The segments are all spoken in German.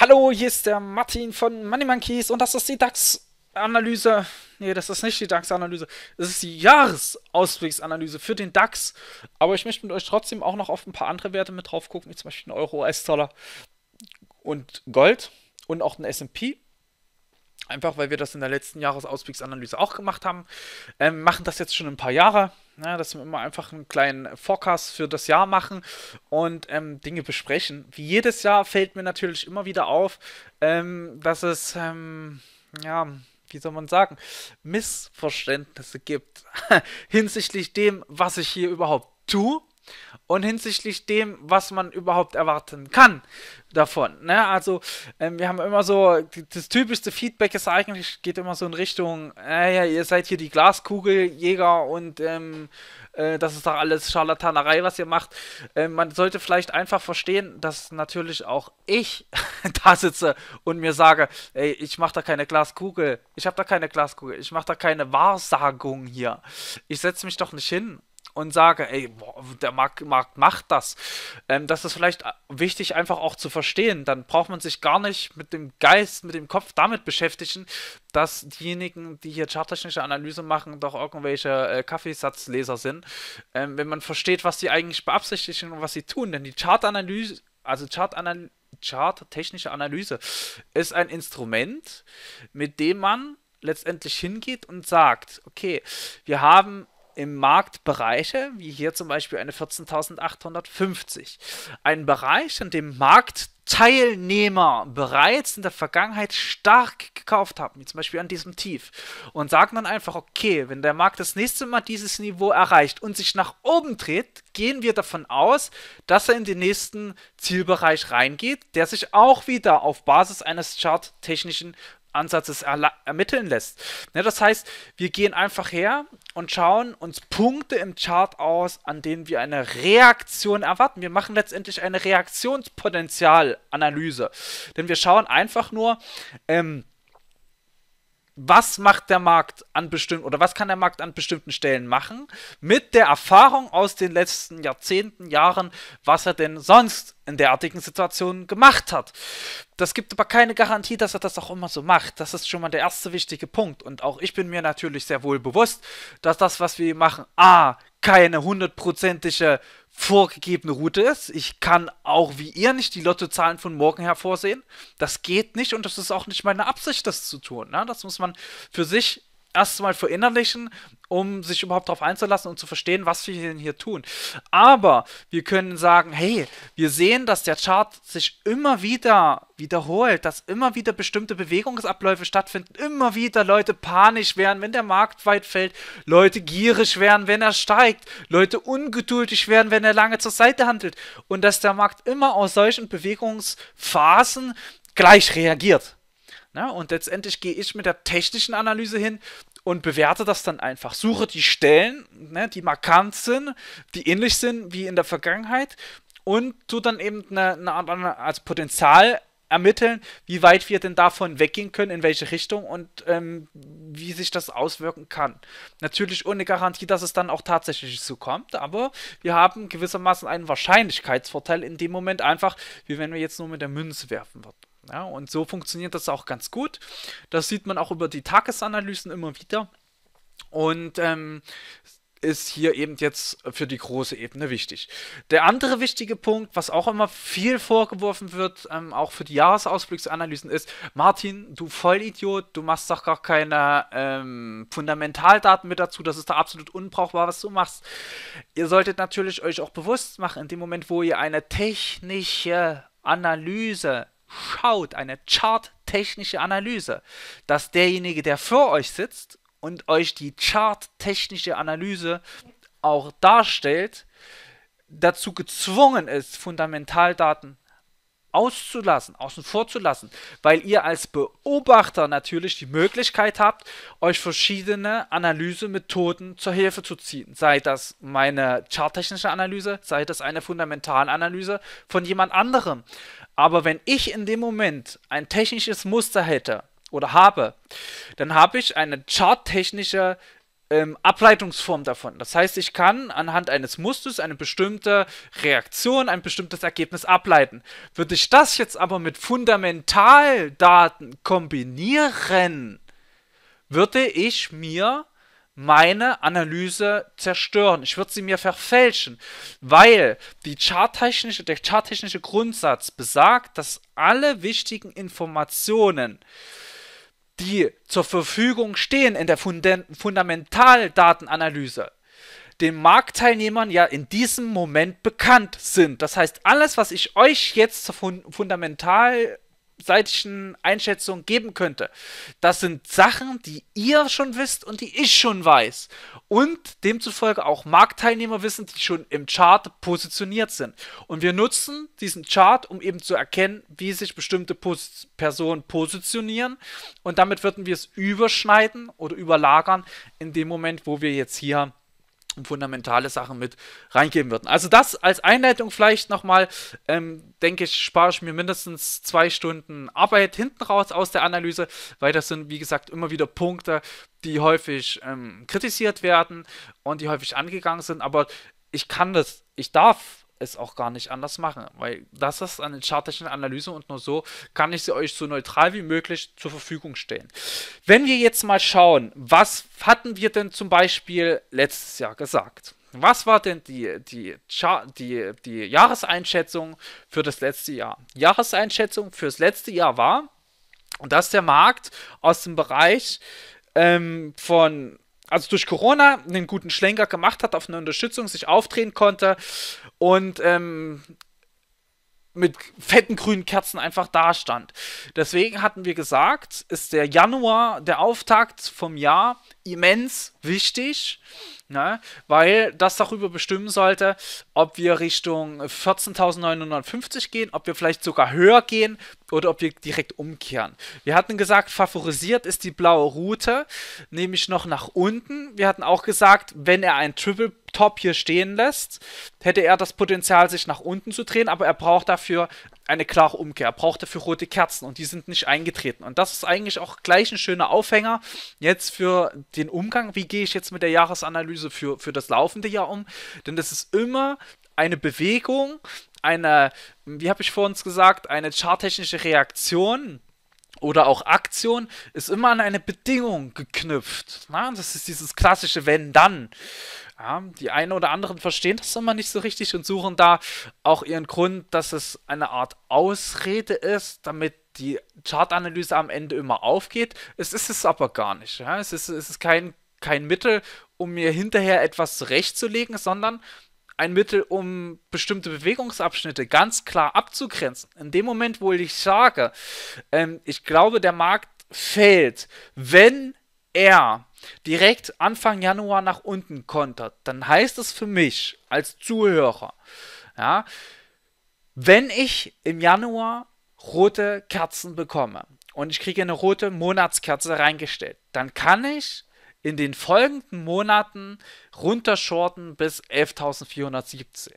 Hallo, hier ist der Martin von Money Monkeys und das ist die DAX-Analyse. Ne, das ist nicht die DAX-Analyse. Das ist die Jahresausblicksanalyse für den DAX. Aber ich möchte mit euch trotzdem auch noch auf ein paar andere Werte mit drauf gucken, wie zum Beispiel den Euro, US-Dollar und Gold und auch den SP einfach weil wir das in der letzten Jahresausblicksanalyse auch gemacht haben. Ähm, machen das jetzt schon ein paar Jahre, ne, dass wir immer einfach einen kleinen Forecast für das Jahr machen und ähm, Dinge besprechen. Wie jedes Jahr fällt mir natürlich immer wieder auf, ähm, dass es, ähm, ja, wie soll man sagen, Missverständnisse gibt hinsichtlich dem, was ich hier überhaupt tue und hinsichtlich dem, was man überhaupt erwarten kann davon. Ne? Also ähm, wir haben immer so, das typischste Feedback ist eigentlich, geht immer so in Richtung, äh, ihr seid hier die Glaskugeljäger und ähm, äh, das ist doch alles Scharlatanerei, was ihr macht. Äh, man sollte vielleicht einfach verstehen, dass natürlich auch ich da sitze und mir sage, ey, ich mache da keine Glaskugel, ich habe da keine Glaskugel, ich mache da keine Wahrsagung hier. Ich setze mich doch nicht hin und sage, ey, der Markt, Markt macht das. Ähm, das ist vielleicht äh, wichtig, einfach auch zu verstehen. Dann braucht man sich gar nicht mit dem Geist, mit dem Kopf damit beschäftigen, dass diejenigen, die hier charttechnische Analyse machen, doch irgendwelche äh, Kaffeesatzleser sind. Ähm, wenn man versteht, was sie eigentlich beabsichtigen und was sie tun. Denn die Chartanalyse, also Chartanalyse, Chart-technische Analyse ist ein Instrument, mit dem man letztendlich hingeht und sagt, okay, wir haben im Markt Bereiche, wie hier zum Beispiel eine 14.850. Ein Bereich, in dem Marktteilnehmer bereits in der Vergangenheit stark gekauft haben, wie zum Beispiel an diesem Tief, und sagen dann einfach, okay, wenn der Markt das nächste Mal dieses Niveau erreicht und sich nach oben dreht, gehen wir davon aus, dass er in den nächsten Zielbereich reingeht, der sich auch wieder auf Basis eines charttechnischen Ansatzes ermitteln lässt. Ne, das heißt, wir gehen einfach her und schauen uns Punkte im Chart aus, an denen wir eine Reaktion erwarten. Wir machen letztendlich eine Reaktionspotenzialanalyse. Denn wir schauen einfach nur, ähm, was macht der Markt an bestimmten oder was kann der Markt an bestimmten Stellen machen mit der Erfahrung aus den letzten Jahrzehnten, Jahren, was er denn sonst in derartigen Situationen gemacht hat. Das gibt aber keine Garantie, dass er das auch immer so macht. Das ist schon mal der erste wichtige Punkt. Und auch ich bin mir natürlich sehr wohl bewusst, dass das, was wir machen, a, keine hundertprozentige vorgegebene Route ist. Ich kann auch wie ihr nicht die Lottozahlen von morgen her vorsehen. Das geht nicht und das ist auch nicht meine Absicht, das zu tun. Ne? Das muss man für sich erst mal verinnerlichen, um sich überhaupt darauf einzulassen und zu verstehen, was wir denn hier tun. Aber wir können sagen, hey, wir sehen, dass der Chart sich immer wieder wiederholt, dass immer wieder bestimmte Bewegungsabläufe stattfinden, immer wieder Leute panisch werden, wenn der Markt weit fällt, Leute gierig werden, wenn er steigt, Leute ungeduldig werden, wenn er lange zur Seite handelt und dass der Markt immer aus solchen Bewegungsphasen gleich reagiert. Na, und letztendlich gehe ich mit der technischen Analyse hin, und bewerte das dann einfach. Suche die Stellen, ne, die markant sind, die ähnlich sind wie in der Vergangenheit und tu dann eben eine, eine, als Potenzial ermitteln, wie weit wir denn davon weggehen können, in welche Richtung und ähm, wie sich das auswirken kann. Natürlich ohne Garantie, dass es dann auch tatsächlich so kommt, aber wir haben gewissermaßen einen Wahrscheinlichkeitsvorteil in dem Moment einfach, wie wenn wir jetzt nur mit der Münze werfen würden. Ja, und so funktioniert das auch ganz gut. Das sieht man auch über die Tagesanalysen immer wieder. Und ähm, ist hier eben jetzt für die große Ebene wichtig. Der andere wichtige Punkt, was auch immer viel vorgeworfen wird, ähm, auch für die Jahresausblicksanalysen, ist, Martin, du Vollidiot, du machst doch gar keine ähm, Fundamentaldaten mit dazu, das ist da absolut unbrauchbar, was du machst. Ihr solltet natürlich euch auch bewusst machen, in dem Moment, wo ihr eine technische Analyse schaut, eine charttechnische Analyse, dass derjenige, der vor euch sitzt und euch die charttechnische Analyse auch darstellt, dazu gezwungen ist, Fundamentaldaten auszulassen, außen vor zu lassen, weil ihr als Beobachter natürlich die Möglichkeit habt, euch verschiedene Analysemethoden zur Hilfe zu ziehen. Sei das meine charttechnische Analyse, sei das eine Fundamentalanalyse von jemand anderem. Aber wenn ich in dem Moment ein technisches Muster hätte oder habe, dann habe ich eine charttechnische ähm, Ableitungsform davon. Das heißt, ich kann anhand eines Musters eine bestimmte Reaktion, ein bestimmtes Ergebnis ableiten. Würde ich das jetzt aber mit Fundamentaldaten kombinieren, würde ich mir meine Analyse zerstören. Ich würde sie mir verfälschen, weil die charttechnische, der charttechnische Grundsatz besagt, dass alle wichtigen Informationen die zur Verfügung stehen in der Fundamentaldatenanalyse, den Marktteilnehmern ja in diesem Moment bekannt sind. Das heißt, alles, was ich euch jetzt zur Fun Fundamental abseitigen Einschätzungen geben könnte. Das sind Sachen, die ihr schon wisst und die ich schon weiß. Und demzufolge auch Marktteilnehmer wissen, die schon im Chart positioniert sind. Und wir nutzen diesen Chart, um eben zu erkennen, wie sich bestimmte Pos Personen positionieren. Und damit würden wir es überschneiden oder überlagern in dem Moment, wo wir jetzt hier fundamentale Sachen mit reingeben würden. Also das als Einleitung vielleicht nochmal, ähm, denke ich, spare ich mir mindestens zwei Stunden Arbeit hinten raus aus der Analyse, weil das sind, wie gesagt, immer wieder Punkte, die häufig ähm, kritisiert werden und die häufig angegangen sind. Aber ich kann das, ich darf es auch gar nicht anders machen, weil das ist eine charttechnische Analyse und nur so kann ich sie euch so neutral wie möglich zur Verfügung stellen. Wenn wir jetzt mal schauen, was hatten wir denn zum Beispiel letztes Jahr gesagt? Was war denn die, die, die, die Jahreseinschätzung für das letzte Jahr? Jahreseinschätzung für das letzte Jahr war, dass der Markt aus dem Bereich ähm, von also durch Corona einen guten Schlenker gemacht hat, auf eine Unterstützung sich aufdrehen konnte und ähm, mit fetten grünen Kerzen einfach dastand. Deswegen hatten wir gesagt, ist der Januar der Auftakt vom Jahr immens wichtig, ne? weil das darüber bestimmen sollte, ob wir Richtung 14.950 gehen, ob wir vielleicht sogar höher gehen oder ob wir direkt umkehren. Wir hatten gesagt, favorisiert ist die blaue Route, nämlich noch nach unten. Wir hatten auch gesagt, wenn er ein Triple Top hier stehen lässt, hätte er das Potenzial, sich nach unten zu drehen, aber er braucht dafür eine klare Umkehr, Er braucht dafür rote Kerzen und die sind nicht eingetreten. Und das ist eigentlich auch gleich ein schöner Aufhänger jetzt für den Umgang. Wie gehe ich jetzt mit der Jahresanalyse für, für das laufende Jahr um? Denn das ist immer eine Bewegung, eine, wie habe ich vorhin gesagt, eine charttechnische Reaktion oder auch Aktion ist immer an eine Bedingung geknüpft. Na? Das ist dieses klassische Wenn-Dann ja, die einen oder anderen verstehen das immer nicht so richtig und suchen da auch ihren Grund, dass es eine Art Ausrede ist, damit die Chartanalyse am Ende immer aufgeht. Es ist es aber gar nicht. Ja? Es, ist, es ist kein, kein Mittel, um mir hinterher etwas zurechtzulegen, sondern ein Mittel, um bestimmte Bewegungsabschnitte ganz klar abzugrenzen. In dem Moment, wo ich sage, ähm, ich glaube, der Markt fällt, wenn er direkt Anfang Januar nach unten kontert, dann heißt es für mich als Zuhörer, ja, wenn ich im Januar rote Kerzen bekomme und ich kriege eine rote Monatskerze reingestellt, dann kann ich in den folgenden Monaten runterschorten bis 11.417.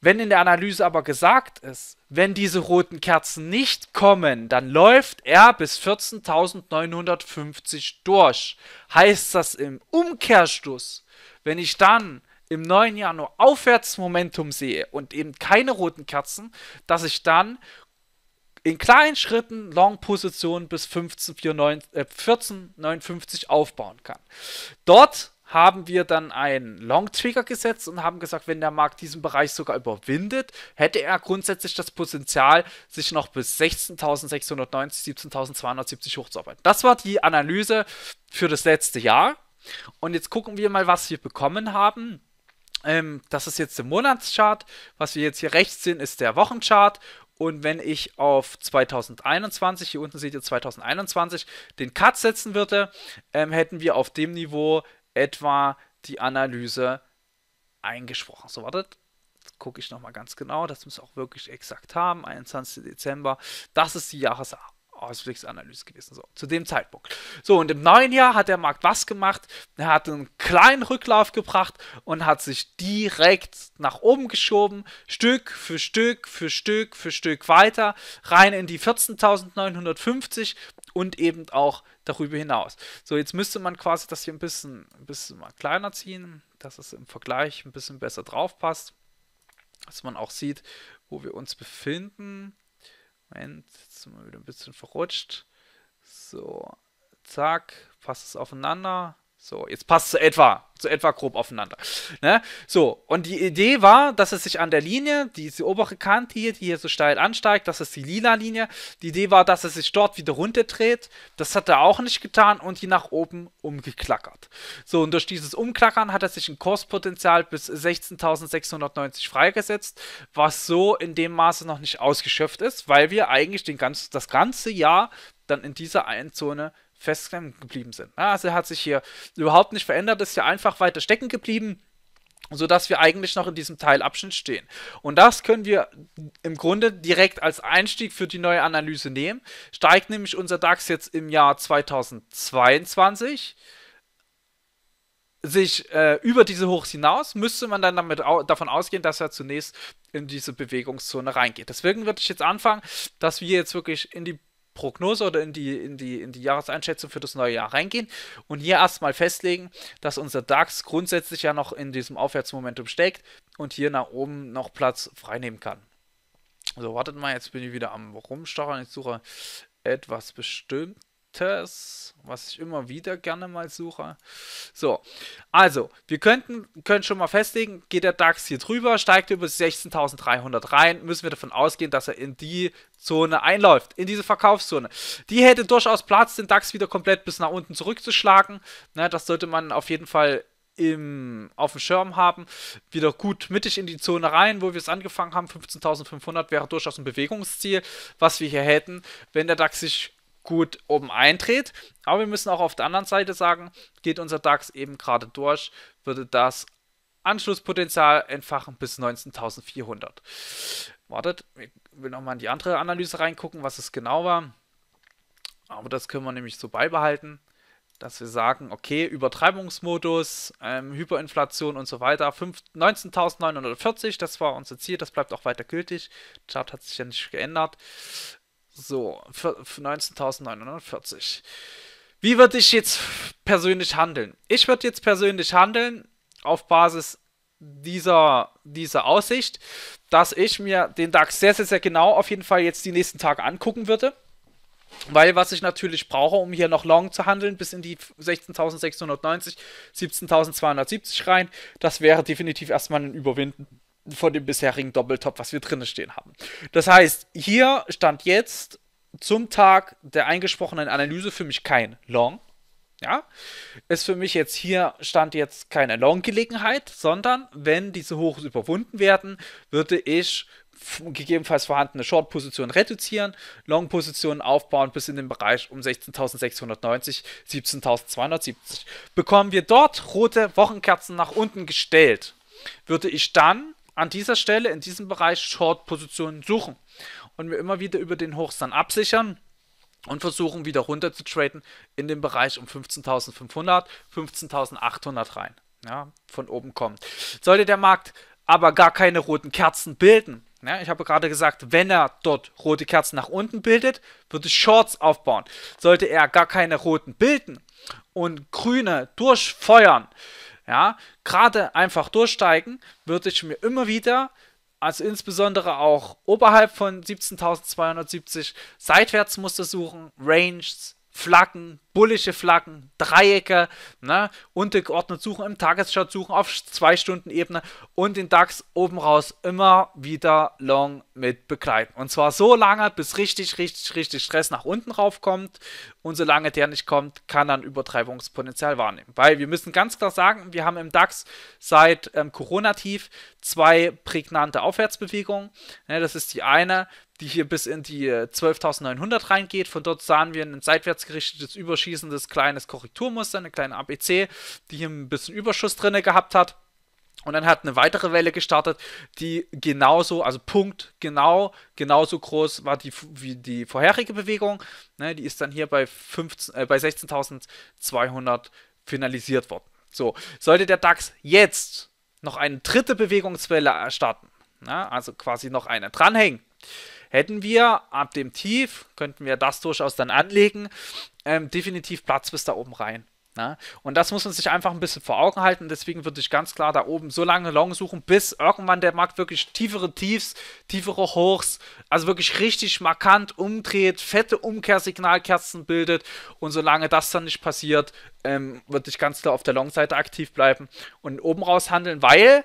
Wenn in der Analyse aber gesagt ist, wenn diese roten Kerzen nicht kommen, dann läuft er bis 14.950 durch. Heißt das im Umkehrschluss, wenn ich dann im neuen Jahr nur Aufwärtsmomentum sehe und eben keine roten Kerzen, dass ich dann in kleinen Schritten Long-Positionen bis 15, äh, 1459 aufbauen kann. Dort haben wir dann einen Long Trigger gesetzt und haben gesagt, wenn der Markt diesen Bereich sogar überwindet, hätte er grundsätzlich das Potenzial, sich noch bis 16.690, 17.270 hochzuarbeiten. Das war die Analyse für das letzte Jahr. Und jetzt gucken wir mal, was wir bekommen haben. Ähm, das ist jetzt der Monatschart. Was wir jetzt hier rechts sehen, ist der Wochenchart. Und wenn ich auf 2021, hier unten seht ihr 2021, den Cut setzen würde, ähm, hätten wir auf dem Niveau etwa die Analyse eingesprochen. So, wartet, gucke ich nochmal ganz genau, das muss auch wirklich exakt haben, 21. Dezember, das ist die Jahresausblicksanalyse gewesen, so, zu dem Zeitpunkt. So, und im neuen Jahr hat der Markt was gemacht? Er hat einen kleinen Rücklauf gebracht und hat sich direkt nach oben geschoben, Stück für Stück für Stück für Stück weiter, rein in die 14.950 und eben auch darüber hinaus. So, jetzt müsste man quasi das hier ein bisschen, ein bisschen mal kleiner ziehen, dass es im Vergleich ein bisschen besser drauf passt. Dass man auch sieht, wo wir uns befinden. Moment, jetzt sind wir wieder ein bisschen verrutscht. So, zack, passt es aufeinander. So, jetzt passt es etwa, so etwa grob aufeinander. Ne? So, und die Idee war, dass es sich an der Linie, die obere Kante hier, die hier so steil ansteigt, das ist die lila Linie. Die Idee war, dass es sich dort wieder runterdreht. Das hat er auch nicht getan und die nach oben umgeklackert. So, und durch dieses Umklackern hat er sich ein Kurspotenzial bis 16.690 freigesetzt, was so in dem Maße noch nicht ausgeschöpft ist, weil wir eigentlich den ganz, das ganze Jahr dann in dieser einen Zone fest geblieben sind. Also er hat sich hier überhaupt nicht verändert, ist hier einfach weiter stecken geblieben sodass wir eigentlich noch in diesem Teilabschnitt stehen. Und das können wir im Grunde direkt als Einstieg für die neue Analyse nehmen. Steigt nämlich unser DAX jetzt im Jahr 2022 sich äh, über diese Hochs hinaus, müsste man dann damit au davon ausgehen, dass er zunächst in diese Bewegungszone reingeht. Deswegen würde ich jetzt anfangen, dass wir jetzt wirklich in die Prognose oder in die, in, die, in die Jahreseinschätzung für das neue Jahr reingehen und hier erstmal festlegen, dass unser DAX grundsätzlich ja noch in diesem Aufwärtsmomentum steckt und hier nach oben noch Platz freinehmen kann. So, wartet mal, jetzt bin ich wieder am Rumstochern. Ich suche etwas bestimmt. Test, was ich immer wieder gerne mal suche. So, also, wir könnten, können schon mal festlegen, geht der DAX hier drüber, steigt über 16.300 rein, müssen wir davon ausgehen, dass er in die Zone einläuft, in diese Verkaufszone. Die hätte durchaus Platz, den DAX wieder komplett bis nach unten zurückzuschlagen. Na, das sollte man auf jeden Fall im, auf dem Schirm haben, wieder gut mittig in die Zone rein, wo wir es angefangen haben. 15.500 wäre durchaus ein Bewegungsziel, was wir hier hätten, wenn der DAX sich gut oben eintritt. Aber wir müssen auch auf der anderen Seite sagen, geht unser DAX eben gerade durch, würde das Anschlusspotenzial entfachen bis 19.400. Wartet, ich will nochmal in die andere Analyse reingucken, was es genau war. Aber das können wir nämlich so beibehalten, dass wir sagen, okay, Übertreibungsmodus, ähm, Hyperinflation und so weiter, 19.940, das war unser Ziel, das bleibt auch weiter gültig. Der Chart hat sich ja nicht geändert. So, 19.940. Wie würde ich jetzt persönlich handeln? Ich würde jetzt persönlich handeln auf Basis dieser, dieser Aussicht, dass ich mir den DAX sehr, sehr, sehr genau auf jeden Fall jetzt die nächsten Tage angucken würde. Weil was ich natürlich brauche, um hier noch long zu handeln, bis in die 16.690, 17.270 rein, das wäre definitiv erstmal ein Überwinden von dem bisherigen Doppeltop, was wir drinnen stehen haben. Das heißt, hier stand jetzt zum Tag der eingesprochenen Analyse für mich kein Long. Ja, ist für mich jetzt hier stand jetzt keine Long-Gelegenheit, sondern wenn diese Hochs überwunden werden, würde ich gegebenenfalls vorhandene Short-Positionen reduzieren, Long-Positionen aufbauen bis in den Bereich um 16.690, 17.270. Bekommen wir dort rote Wochenkerzen nach unten gestellt, würde ich dann an dieser Stelle, in diesem Bereich Short-Positionen suchen und wir immer wieder über den Hochs dann absichern und versuchen wieder runter zu traden in den Bereich um 15.500, 15.800 rein. Ja, von oben kommt. Sollte der Markt aber gar keine roten Kerzen bilden, ja, ich habe gerade gesagt, wenn er dort rote Kerzen nach unten bildet, würde ich Shorts aufbauen. Sollte er gar keine roten bilden und grüne durchfeuern, ja, gerade einfach durchsteigen würde ich mir immer wieder, also insbesondere auch oberhalb von 17.270, Seitwärtsmuster suchen, Ranges, Flaggen, bullische Flaggen, Dreiecke, ne, untergeordnet suchen, im Tageschart suchen, auf 2-Stunden-Ebene und den DAX oben raus immer wieder long mit begleiten. Und zwar so lange, bis richtig, richtig, richtig Stress nach unten raufkommt und solange der nicht kommt, kann er ein Übertreibungspotenzial wahrnehmen. Weil wir müssen ganz klar sagen, wir haben im DAX seit ähm, Corona-Tief zwei prägnante Aufwärtsbewegungen. Ja, das ist die eine, die hier bis in die 12.900 äh, reingeht. Von dort sahen wir ein seitwärts gerichtetes, überschießendes kleines Korrekturmuster, eine kleine ABC, die hier ein bisschen Überschuss drin gehabt hat und dann hat eine weitere Welle gestartet, die genauso, also Punkt genau, genauso groß war die, wie die vorherige Bewegung. Ne, die ist dann hier bei, äh, bei 16.200 finalisiert worden. So, sollte der DAX jetzt noch eine dritte Bewegungswelle äh, starten, ne, also quasi noch eine dranhängen, hätten wir ab dem Tief, könnten wir das durchaus dann anlegen, ähm, definitiv Platz bis da oben rein. Na? Ne? Und das muss man sich einfach ein bisschen vor Augen halten. Deswegen würde ich ganz klar da oben so lange Long suchen, bis irgendwann der Markt wirklich tiefere Tiefs, tiefere Hochs, also wirklich richtig markant umdreht, fette Umkehrsignalkerzen bildet. Und solange das dann nicht passiert, ähm, würde ich ganz klar auf der Long-Seite aktiv bleiben und oben raus handeln, weil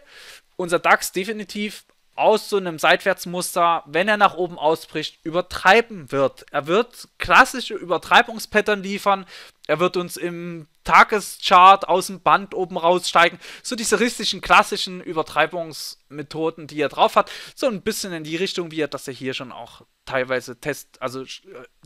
unser DAX definitiv aus so einem Seitwärtsmuster, wenn er nach oben ausbricht, übertreiben wird. Er wird klassische Übertreibungspattern liefern, er wird uns im Tageschart aus dem Band oben raussteigen. So diese ristischen, klassischen Übertreibungsmethoden, die er drauf hat. So ein bisschen in die Richtung, wie er das er hier schon auch teilweise Test, also äh,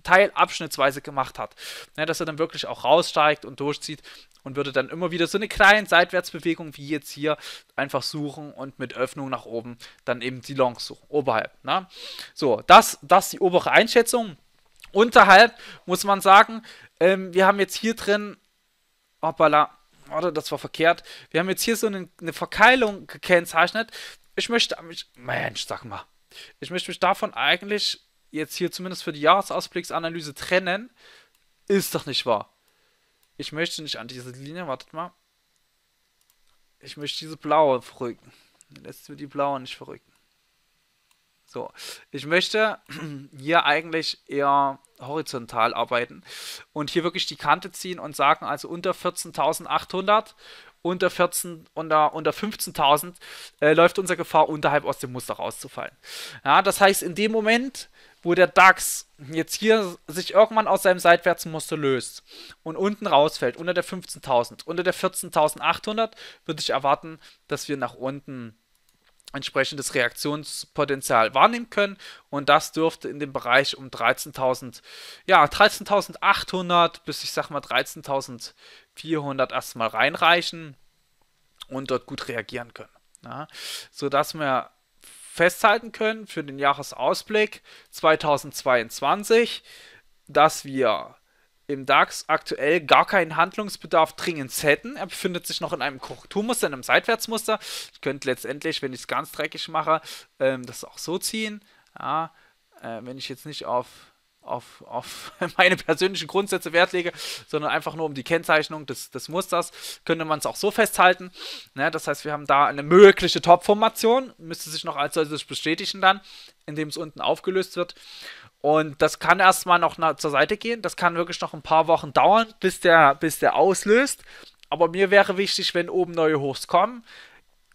teilabschnittsweise gemacht hat. Ja, dass er dann wirklich auch raussteigt und durchzieht und würde dann immer wieder so eine kleine Seitwärtsbewegung wie jetzt hier einfach suchen und mit Öffnung nach oben dann eben die Longs suchen, oberhalb. Ne? So, das, das ist die obere Einschätzung unterhalb muss man sagen, ähm, wir haben jetzt hier drin, hoppala, warte, das war verkehrt. Wir haben jetzt hier so eine, eine Verkeilung gekennzeichnet. Ich möchte mich, Mensch, sag mal, ich möchte mich davon eigentlich jetzt hier zumindest für die Jahresausblicksanalyse trennen. Ist doch nicht wahr. Ich möchte nicht an diese Linie, wartet mal. Ich möchte diese blaue verrücken. Lässt mir die blaue nicht verrücken. So, ich möchte hier eigentlich eher horizontal arbeiten und hier wirklich die Kante ziehen und sagen, also unter 14.800, unter 14, unter, unter 15.000 äh, läuft unsere Gefahr unterhalb aus dem Muster rauszufallen. Ja, das heißt, in dem Moment, wo der DAX jetzt hier sich irgendwann aus seinem Seitwärtsmuster löst und unten rausfällt, unter der 15.000, unter der 14.800, würde ich erwarten, dass wir nach unten entsprechendes Reaktionspotenzial wahrnehmen können und das dürfte in dem Bereich um 13.000, ja 13.800 bis ich sag mal 13.400 erstmal reinreichen und dort gut reagieren können. Ja, sodass wir festhalten können für den Jahresausblick 2022, dass wir im Darks aktuell gar keinen Handlungsbedarf dringend hätten. Er befindet sich noch in einem Korrekturmuster, in einem Seitwärtsmuster. Ich könnte letztendlich, wenn ich es ganz dreckig mache, ähm, das auch so ziehen. Ja, äh, wenn ich jetzt nicht auf auf, auf meine persönlichen Grundsätze Wert lege, sondern einfach nur um die Kennzeichnung des, des Musters, könnte man es auch so festhalten. Ne? Das heißt, wir haben da eine mögliche Top-Formation, müsste sich noch als solches bestätigen dann, indem es unten aufgelöst wird. Und das kann erstmal noch na, zur Seite gehen. Das kann wirklich noch ein paar Wochen dauern, bis der, bis der auslöst. Aber mir wäre wichtig, wenn oben neue Hochs kommen,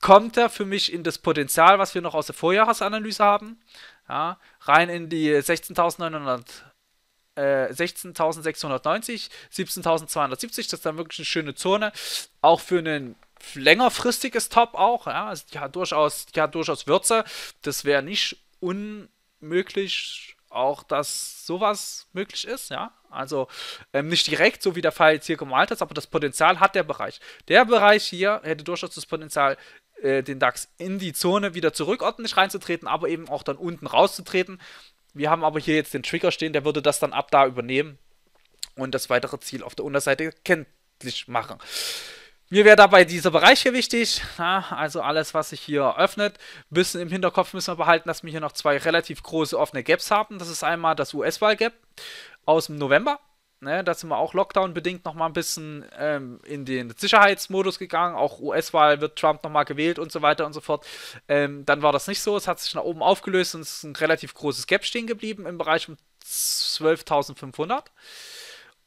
kommt er für mich in das Potenzial, was wir noch aus der Vorjahresanalyse haben. Ja, rein in die 16.900. 16.690, 17.270, das ist dann wirklich eine schöne Zone. Auch für ein längerfristiges Top auch, ja, ja also, durchaus, ja durchaus Würze. Das wäre nicht unmöglich, auch dass sowas möglich ist, ja. Also ähm, nicht direkt, so wie der Fall jetzt hier gemalt ist, aber das Potenzial hat der Bereich. Der Bereich hier hätte durchaus das Potenzial, äh, den DAX in die Zone wieder zurück ordentlich reinzutreten, aber eben auch dann unten rauszutreten. Wir haben aber hier jetzt den Trigger stehen, der würde das dann ab da übernehmen und das weitere Ziel auf der Unterseite kenntlich machen. Mir wäre dabei dieser Bereich hier wichtig, ja, also alles, was sich hier öffnet. bisschen im Hinterkopf müssen wir behalten, dass wir hier noch zwei relativ große offene Gaps haben. Das ist einmal das US-Wahl-Gap aus dem November Ne, da sind wir auch Lockdown-bedingt nochmal ein bisschen ähm, in den Sicherheitsmodus gegangen. Auch US-Wahl wird Trump nochmal gewählt und so weiter und so fort. Ähm, dann war das nicht so. Es hat sich nach oben aufgelöst und es ist ein relativ großes Gap stehen geblieben im Bereich um 12.500.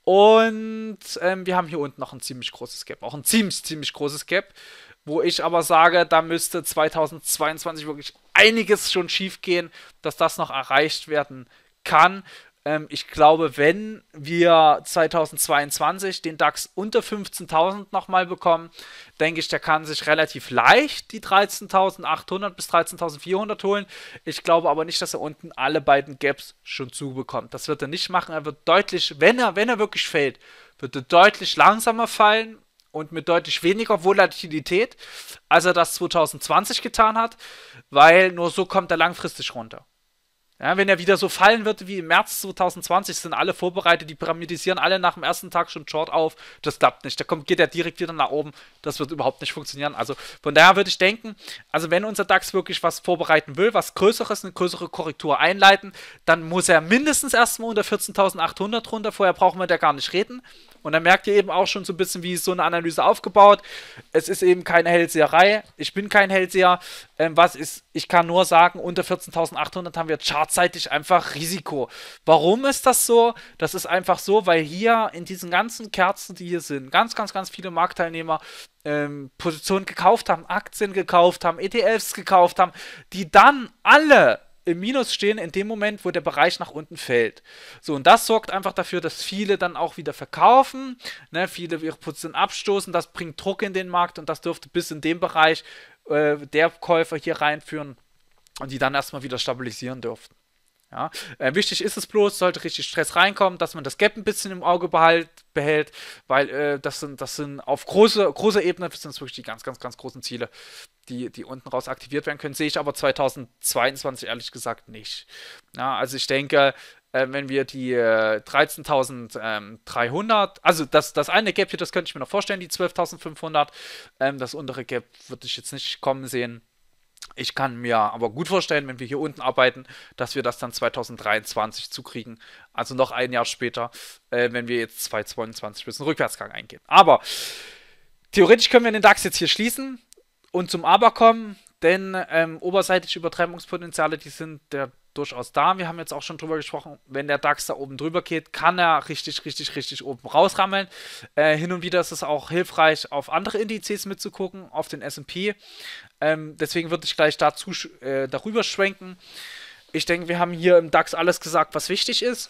Und ähm, wir haben hier unten noch ein ziemlich großes Gap. Auch ein ziemlich, ziemlich großes Gap. Wo ich aber sage, da müsste 2022 wirklich einiges schon schief gehen, dass das noch erreicht werden kann. Ähm, ich glaube, wenn wir 2022 den DAX unter 15.000 nochmal bekommen, denke ich, der kann sich relativ leicht die 13.800 bis 13.400 holen. Ich glaube aber nicht, dass er unten alle beiden Gaps schon zubekommt. Das wird er nicht machen. Er wird deutlich, wenn er, wenn er wirklich fällt, wird er deutlich langsamer fallen und mit deutlich weniger Volatilität, als er das 2020 getan hat, weil nur so kommt er langfristig runter. Ja, wenn er wieder so fallen wird wie im März 2020, sind alle vorbereitet, die pyramidisieren alle nach dem ersten Tag schon Short auf. Das klappt nicht. Da kommt, geht er direkt wieder nach oben. Das wird überhaupt nicht funktionieren. Also von daher würde ich denken, also wenn unser DAX wirklich was vorbereiten will, was Größeres, eine größere Korrektur einleiten, dann muss er mindestens erstmal unter 14.800 runter. Vorher brauchen wir da gar nicht reden. Und dann merkt ihr eben auch schon so ein bisschen, wie ist so eine Analyse aufgebaut. Es ist eben keine Hellseherei. Ich bin kein Hellseher. Ähm, was ist, ich kann nur sagen, unter 14.800 haben wir Charts vorzeitig einfach Risiko. Warum ist das so? Das ist einfach so, weil hier in diesen ganzen Kerzen, die hier sind, ganz, ganz, ganz viele Marktteilnehmer ähm, Positionen gekauft haben, Aktien gekauft haben, ETFs gekauft haben, die dann alle im Minus stehen in dem Moment, wo der Bereich nach unten fällt. So, und das sorgt einfach dafür, dass viele dann auch wieder verkaufen, ne, viele ihre Positionen abstoßen, das bringt Druck in den Markt und das dürfte bis in den Bereich äh, der Käufer hier reinführen, und die dann erstmal wieder stabilisieren dürften. Ja. Äh, wichtig ist es bloß, sollte richtig Stress reinkommen, dass man das Gap ein bisschen im Auge behalt, behält, weil äh, das, sind, das sind auf große, großer Ebene sind es wirklich die ganz, ganz, ganz großen Ziele, die, die unten raus aktiviert werden können. Sehe ich aber 2022 ehrlich gesagt nicht. Ja, also ich denke, äh, wenn wir die 13.300, äh, also das, das eine Gap hier, das könnte ich mir noch vorstellen, die 12.500, ähm, das untere Gap würde ich jetzt nicht kommen sehen. Ich kann mir aber gut vorstellen, wenn wir hier unten arbeiten, dass wir das dann 2023 zukriegen. Also noch ein Jahr später, äh, wenn wir jetzt 2022 bis einen Rückwärtsgang eingehen. Aber theoretisch können wir den DAX jetzt hier schließen und zum Aber kommen, denn ähm, oberseitige Übertreibungspotenziale, die sind der durchaus da. Wir haben jetzt auch schon drüber gesprochen, wenn der DAX da oben drüber geht, kann er richtig, richtig, richtig oben rausrammeln. Äh, hin und wieder ist es auch hilfreich, auf andere Indizes mitzugucken, auf den SP. Ähm, deswegen würde ich gleich dazu, äh, darüber schwenken. Ich denke, wir haben hier im DAX alles gesagt, was wichtig ist.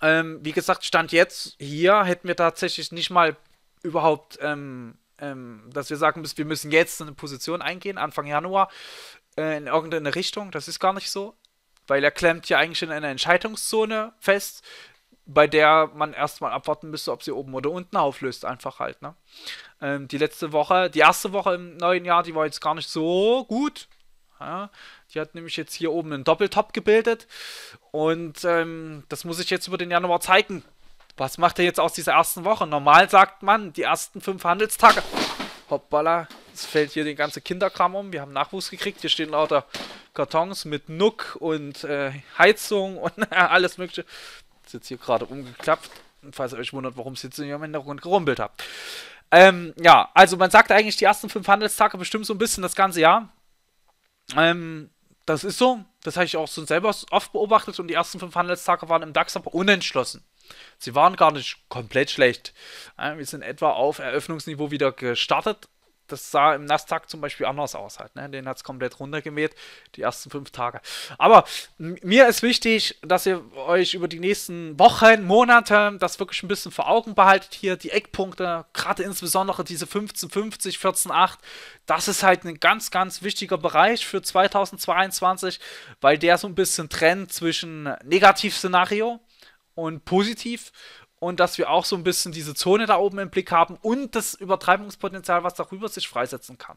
Ähm, wie gesagt, Stand jetzt hier hätten wir tatsächlich nicht mal überhaupt, ähm, ähm dass wir sagen müssen, wir müssen jetzt eine Position eingehen, Anfang Januar äh, in irgendeine Richtung. Das ist gar nicht so. Weil er klemmt ja eigentlich in einer Entscheidungszone fest, bei der man erstmal abwarten müsste, ob sie oben oder unten auflöst, einfach halt. Ne? Ähm, die letzte Woche, die erste Woche im neuen Jahr, die war jetzt gar nicht so gut. Ja? Die hat nämlich jetzt hier oben einen Doppeltop gebildet. Und ähm, das muss ich jetzt über den Januar zeigen. Was macht er jetzt aus dieser ersten Woche? Normal sagt man, die ersten fünf Handelstage. Hoppala, es fällt hier den ganze Kinderkram um. Wir haben Nachwuchs gekriegt. Hier stehen lauter Kartons mit Nook und äh, Heizung und alles Mögliche. Ist jetzt hier gerade umgeklappt. Falls ihr euch wundert, warum es jetzt nicht am Hintergrund gerumpelt hat. Ähm, ja, also man sagt eigentlich die ersten fünf Handelstage bestimmt so ein bisschen das ganze Jahr. Ähm, das ist so. Das habe ich auch schon selber oft beobachtet und die ersten fünf Handelstage waren im DAX aber unentschlossen. Sie waren gar nicht komplett schlecht. Ähm, wir sind etwa auf Eröffnungsniveau wieder gestartet, das sah im Nasdaq zum Beispiel anders aus halt. Ne? Den hat es komplett runtergemäht, die ersten fünf Tage. Aber mir ist wichtig, dass ihr euch über die nächsten Wochen, Monate das wirklich ein bisschen vor Augen behaltet hier. Die Eckpunkte, gerade insbesondere diese 15,50, 14,8, das ist halt ein ganz, ganz wichtiger Bereich für 2022, weil der so ein bisschen trennt zwischen Negativszenario und positiv und dass wir auch so ein bisschen diese Zone da oben im Blick haben und das Übertreibungspotenzial, was darüber sich freisetzen kann.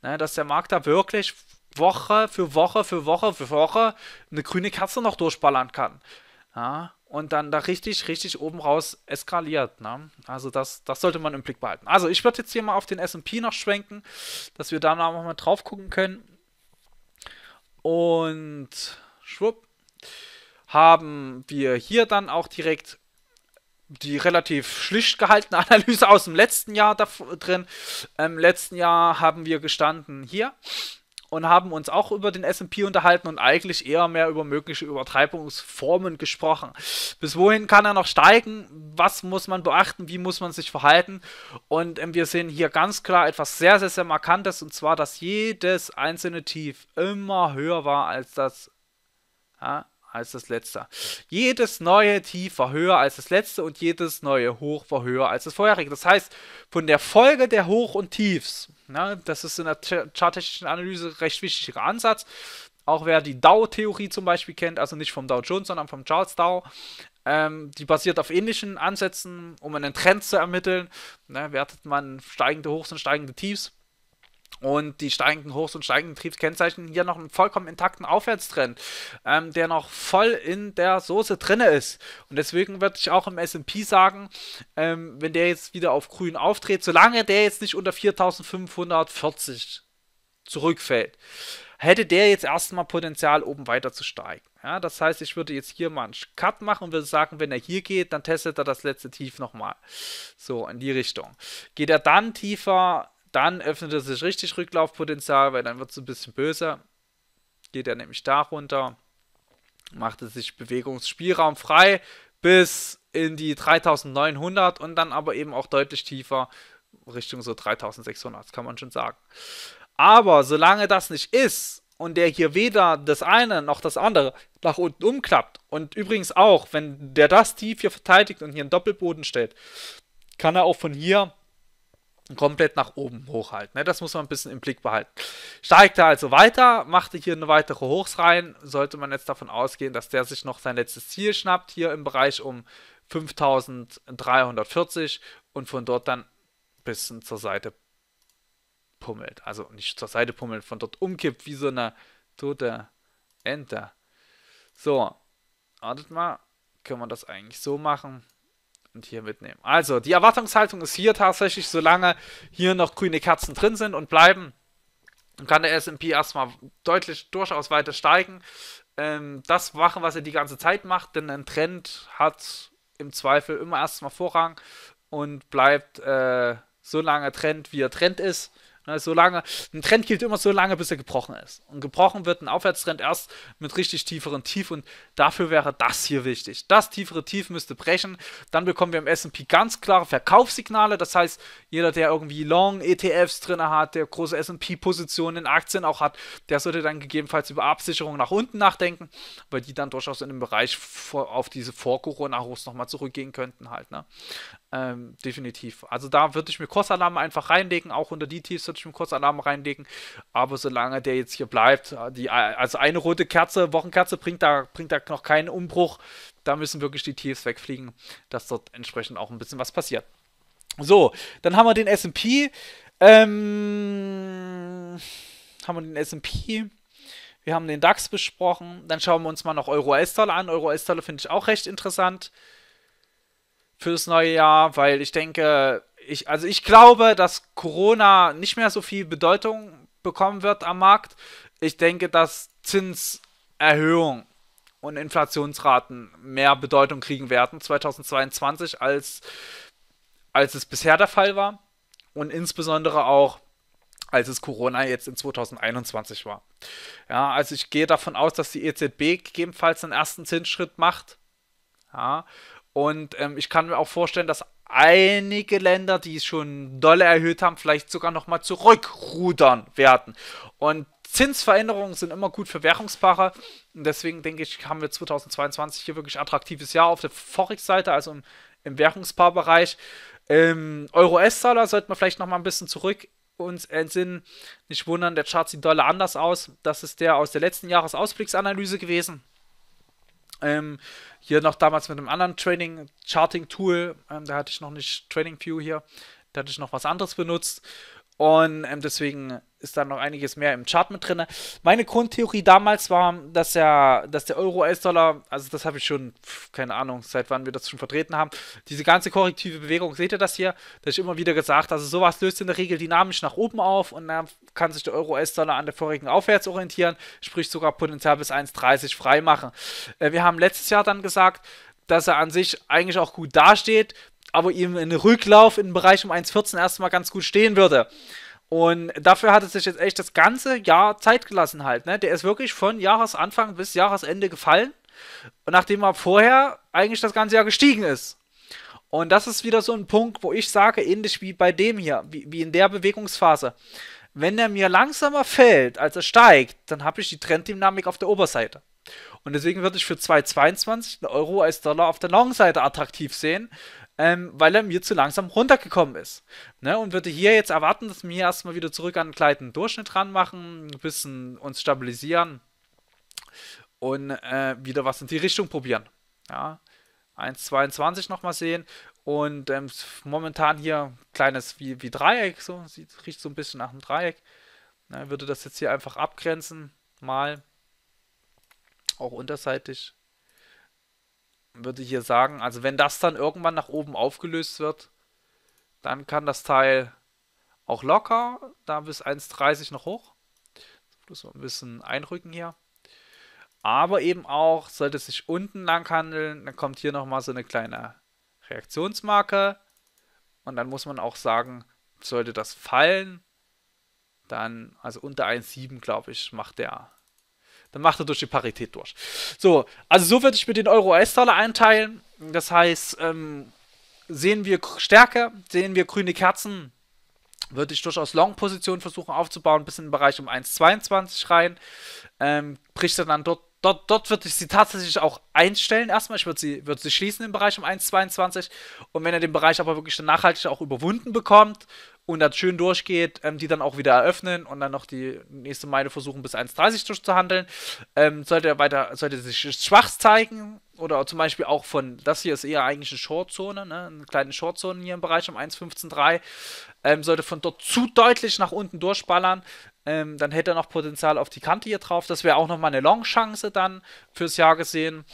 Ne, dass der Markt da wirklich Woche für Woche für Woche für Woche eine grüne Kerze noch durchballern kann. Ja, und dann da richtig, richtig oben raus eskaliert. Ne? Also das, das sollte man im Blick behalten. Also ich würde jetzt hier mal auf den SP noch schwenken, dass wir da nochmal drauf gucken können. Und schwupp haben wir hier dann auch direkt die relativ schlicht gehaltene Analyse aus dem letzten Jahr da drin. Im letzten Jahr haben wir gestanden hier und haben uns auch über den S&P unterhalten und eigentlich eher mehr über mögliche Übertreibungsformen gesprochen. Bis wohin kann er noch steigen? Was muss man beachten? Wie muss man sich verhalten? Und ähm, wir sehen hier ganz klar etwas sehr, sehr, sehr Markantes und zwar, dass jedes einzelne Tief immer höher war als das ja, als das letzte. Jedes neue Tief war höher als das letzte und jedes neue Hoch war höher als das vorherige. Das heißt, von der Folge der Hoch- und Tiefs, na, ne, das ist in der charttechnischen Analyse recht wichtiger Ansatz, auch wer die Dow-Theorie zum Beispiel kennt, also nicht vom Dow Jones, sondern vom Charles Dow, ähm, die basiert auf ähnlichen Ansätzen, um einen Trend zu ermitteln, ne, wertet man steigende Hochs und steigende Tiefs und die steigenden Hochs und steigenden Triebs kennzeichnen hier noch einen vollkommen intakten Aufwärtstrend, ähm, der noch voll in der Soße drinne ist. Und deswegen würde ich auch im SP sagen, ähm, wenn der jetzt wieder auf grün auftritt, solange der jetzt nicht unter 4540 zurückfällt, hätte der jetzt erstmal Potenzial, oben weiter zu steigen. Ja, das heißt, ich würde jetzt hier mal einen Cut machen und würde sagen, wenn er hier geht, dann testet er das letzte Tief nochmal. So, in die Richtung. Geht er dann tiefer dann öffnet es sich richtig Rücklaufpotenzial, weil dann wird es ein bisschen böser. Geht er nämlich da runter, macht es sich Bewegungsspielraum frei bis in die 3900 und dann aber eben auch deutlich tiefer Richtung so 3600, das kann man schon sagen. Aber solange das nicht ist und der hier weder das eine noch das andere nach unten umklappt und übrigens auch, wenn der das tief hier verteidigt und hier einen Doppelboden stellt, kann er auch von hier komplett nach oben hochhalten. Ne? Das muss man ein bisschen im Blick behalten. Steigt er also weiter, machte hier eine weitere Hochs rein, sollte man jetzt davon ausgehen, dass der sich noch sein letztes Ziel schnappt, hier im Bereich um 5340 und von dort dann ein bisschen zur Seite pummelt. Also nicht zur Seite pummelt, von dort umkippt, wie so eine tote Ente. So, wartet mal, können wir das eigentlich so machen? und hier mitnehmen. Also, die Erwartungshaltung ist hier tatsächlich, solange hier noch grüne Kerzen drin sind und bleiben, kann der SP erstmal deutlich durchaus weiter steigen. Ähm, das machen, was er die ganze Zeit macht, denn ein Trend hat im Zweifel immer erstmal Vorrang und bleibt äh, so lange Trend, wie er Trend ist. Ne, solange, ein Trend gilt immer so lange, bis er gebrochen ist. Und gebrochen wird ein Aufwärtstrend erst mit richtig tieferen Tief und dafür wäre das hier wichtig. Das tiefere Tief müsste brechen, dann bekommen wir im S&P ganz klare Verkaufssignale, das heißt, jeder, der irgendwie Long ETFs drin hat, der große S&P-Positionen in Aktien auch hat, der sollte dann gegebenenfalls über Absicherung nach unten nachdenken, weil die dann durchaus in dem Bereich auf diese Vor-Corona-Hochs nochmal zurückgehen könnten halt. Ne? Ähm, definitiv. Also da würde ich mir Kursalarm einfach reinlegen, auch unter die Tiefs würde ich mir Kursalarm reinlegen. Aber solange der jetzt hier bleibt, äh, die, äh, also eine rote Kerze, Wochenkerze bringt da, bringt da noch keinen Umbruch. Da müssen wirklich die Tiefs wegfliegen, dass dort entsprechend auch ein bisschen was passiert. So, dann haben wir den SP. Ähm, haben wir den SP. Wir haben den DAX besprochen. Dann schauen wir uns mal noch euro s dollar an. euro s dollar finde ich auch recht interessant fürs neue Jahr, weil ich denke, ich, also ich glaube, dass Corona nicht mehr so viel Bedeutung bekommen wird am Markt. Ich denke, dass Zinserhöhung und Inflationsraten mehr Bedeutung kriegen werden 2022 als als es bisher der Fall war und insbesondere auch als es Corona jetzt in 2021 war. Ja, also ich gehe davon aus, dass die EZB gegebenenfalls einen ersten Zinsschritt macht. Ja, und ähm, ich kann mir auch vorstellen, dass einige Länder, die es schon dolle erhöht haben, vielleicht sogar nochmal zurückrudern werden. Und Zinsveränderungen sind immer gut für Währungspaare. Und deswegen denke ich, haben wir 2022 hier wirklich attraktives Jahr auf der Forex-Seite, also im, im Währungspaarbereich. Ähm, Euro-S-Dollar sollten wir vielleicht nochmal ein bisschen zurück uns entsinnen. Nicht wundern, der Chart sieht Dollar anders aus. Das ist der aus der letzten Jahresausblicksanalyse gewesen. Ähm, hier noch damals mit einem anderen Training, Charting-Tool, ähm, da hatte ich noch nicht Training View hier, da hatte ich noch was anderes benutzt. Und ähm, deswegen ist da noch einiges mehr im Chart mit drin. Meine Grundtheorie damals war, dass, ja, dass der Euro US-Dollar, also das habe ich schon, keine Ahnung, seit wann wir das schon vertreten haben, diese ganze korrektive Bewegung, seht ihr das hier, dass ich immer wieder gesagt, also sowas löst in der Regel dynamisch nach oben auf und dann kann sich der Euro US-Dollar an der vorigen Aufwärts orientieren, sprich sogar potenziell bis 1,30 frei machen. wir haben letztes Jahr dann gesagt, dass er an sich eigentlich auch gut dasteht, aber ihm ein Rücklauf im Bereich um 1,14 erstmal ganz gut stehen würde. Und dafür hat es sich jetzt echt das ganze Jahr Zeit gelassen halt. Ne? Der ist wirklich von Jahresanfang bis Jahresende gefallen. nachdem er vorher eigentlich das ganze Jahr gestiegen ist. Und das ist wieder so ein Punkt, wo ich sage, ähnlich wie bei dem hier, wie, wie in der Bewegungsphase. Wenn er mir langsamer fällt, als er steigt, dann habe ich die Trenddynamik auf der Oberseite. Und deswegen würde ich für 2,22 einen Euro als Dollar auf der Long-Seite attraktiv sehen, ähm, weil er mir zu langsam runtergekommen ist. Ne? Und würde hier jetzt erwarten, dass wir erstmal wieder zurück an den kleinen Durchschnitt ranmachen, ein bisschen uns stabilisieren und äh, wieder was in die Richtung probieren. Ja, 1,22 nochmal sehen und ähm, momentan hier kleines wie, wie Dreieck, so sieht, riecht so ein bisschen nach einem Dreieck. Ne, würde das jetzt hier einfach abgrenzen, mal auch unterseitig würde ich hier sagen, also wenn das dann irgendwann nach oben aufgelöst wird, dann kann das Teil auch locker da bis 1,30 noch hoch. Bloß ein bisschen einrücken hier. Aber eben auch, sollte es sich unten lang handeln, dann kommt hier nochmal so eine kleine Reaktionsmarke. Und dann muss man auch sagen, sollte das fallen, dann, also unter 1,7 glaube ich, macht der dann macht er durch die Parität durch. So, also so würde ich mir den Euro-US-Dollar einteilen. Das heißt, ähm, sehen wir Stärke, sehen wir grüne Kerzen, würde ich durchaus Long-Positionen versuchen aufzubauen, bis in den Bereich um 1,22 rein. Ähm, bricht er dann dort Dort, dort würde ich sie tatsächlich auch einstellen erstmal. Ich würde sie, würd sie schließen im Bereich um 1,22. Und wenn er den Bereich aber wirklich dann nachhaltig auch überwunden bekommt und dann schön durchgeht, ähm, die dann auch wieder eröffnen und dann noch die nächste Meile versuchen bis 1,30 durchzuhandeln. Ähm, sollte er weiter, sollte sich schwach zeigen oder zum Beispiel auch von, das hier ist eher eigentlich eine Shortzone, ne? eine kleine Shortzone hier im Bereich um 1,15,3, ähm, sollte von dort zu deutlich nach unten durchballern, ähm, dann hätte er noch Potenzial auf die Kante hier drauf. Das wäre auch nochmal eine Long-Chance dann fürs Jahr gesehen.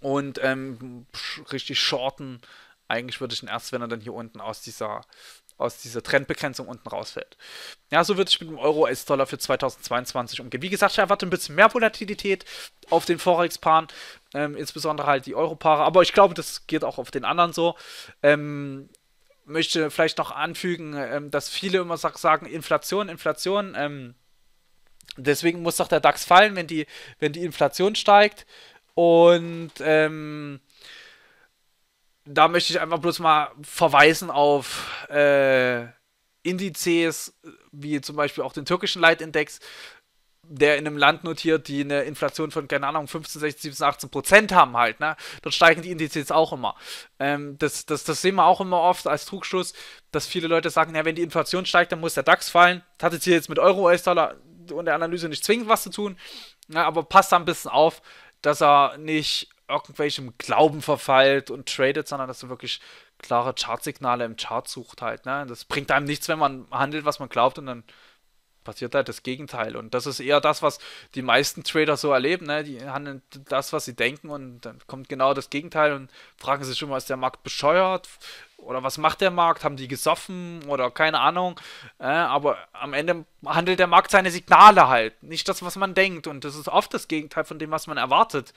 Und ähm, richtig shorten. Eigentlich würde ich ihn erst, wenn er dann hier unten aus dieser aus dieser Trendbegrenzung unten rausfällt. Ja, so würde ich mit dem euro als dollar für 2022 umgehen. Wie gesagt, ich erwarte ein bisschen mehr Volatilität auf den Forex-Paaren, ähm, insbesondere halt die Euro-Paare, aber ich glaube, das geht auch auf den anderen so. Ähm, möchte vielleicht noch anfügen, ähm, dass viele immer sagen, Inflation, Inflation. Ähm, deswegen muss doch der DAX fallen, wenn die, wenn die Inflation steigt. Und ähm, da möchte ich einfach bloß mal verweisen auf äh, Indizes, wie zum Beispiel auch den türkischen Leitindex, der in einem Land notiert, die eine Inflation von, keine Ahnung, 15, 16, 17, 18 Prozent haben halt, ne? Dort steigen die Indizes auch immer. Ähm, das, das, das sehen wir auch immer oft als Trugschluss, dass viele Leute sagen, ja, wenn die Inflation steigt, dann muss der DAX fallen. Das hat jetzt hier jetzt mit Euro, US-Dollar und der Analyse nicht zwingend was zu tun, ne? aber passt da ein bisschen auf, dass er nicht irgendwelchem Glauben verfallt und tradet, sondern dass du wirklich klare Chartsignale im Chart sucht halt, ne? Das bringt einem nichts, wenn man handelt, was man glaubt und dann passiert halt das Gegenteil. Und das ist eher das, was die meisten Trader so erleben. Ne? Die handeln das, was sie denken und dann kommt genau das Gegenteil und fragen sich schon mal, ist der Markt bescheuert? Oder was macht der Markt? Haben die gesoffen? Oder keine Ahnung. Äh, aber am Ende handelt der Markt seine Signale halt. Nicht das, was man denkt. Und das ist oft das Gegenteil von dem, was man erwartet.